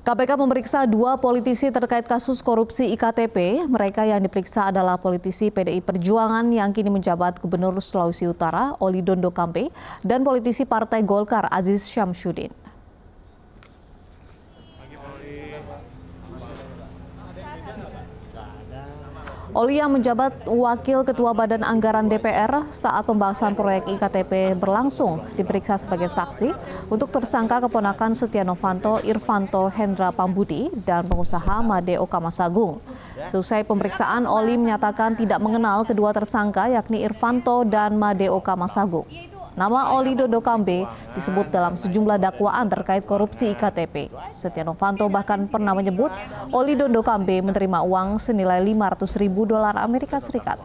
KPK memeriksa dua politisi terkait kasus korupsi IKTP. Mereka yang diperiksa adalah politisi PDI Perjuangan yang kini menjabat Gubernur Sulawesi Utara, Oli Dondo Kampe, dan politisi Partai Golkar, Aziz Syamsuddin. Oli yang menjabat Wakil Ketua Badan Anggaran DPR saat pembahasan proyek IKTP berlangsung diperiksa sebagai saksi untuk tersangka keponakan Setia Novanto Irvanto Hendra Pambudi dan pengusaha Made Okamasagung. Selesai pemeriksaan, Oli menyatakan tidak mengenal kedua tersangka yakni Irvanto dan Made Okamasagung. Nama Oli Dodo Kambe disebut dalam sejumlah dakwaan terkait korupsi IKTP. Setia Novanto bahkan pernah menyebut Oli Dodo Kambe menerima uang senilai 500 ribu dolar Amerika Serikat.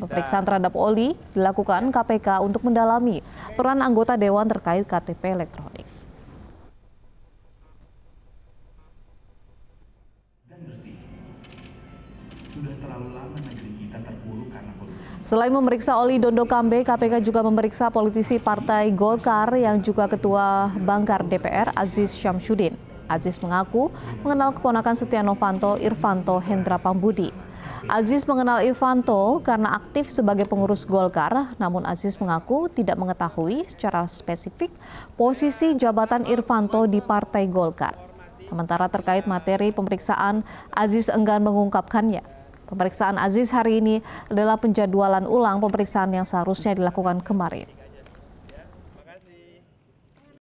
Pemeriksaan terhadap Oli dilakukan KPK untuk mendalami peran anggota dewan terkait KTP elektronik. sudah terlalu lama negeri kita terpuruk karena korupsi. Selain memeriksa Oli Dondo Kambe, KPK juga memeriksa politisi Partai Golkar yang juga Ketua Banggar DPR Aziz Syamsuddin. Aziz mengaku mengenal keponakan Setia Novanto Irvanto Hendra Pambudi. Aziz mengenal Irvanto karena aktif sebagai pengurus Golkar, namun Aziz mengaku tidak mengetahui secara spesifik posisi jabatan Irvanto di Partai Golkar. Sementara terkait materi pemeriksaan, Aziz enggan mengungkapkannya. Pemeriksaan Aziz hari ini adalah penjadwalan ulang pemeriksaan yang seharusnya dilakukan kemarin.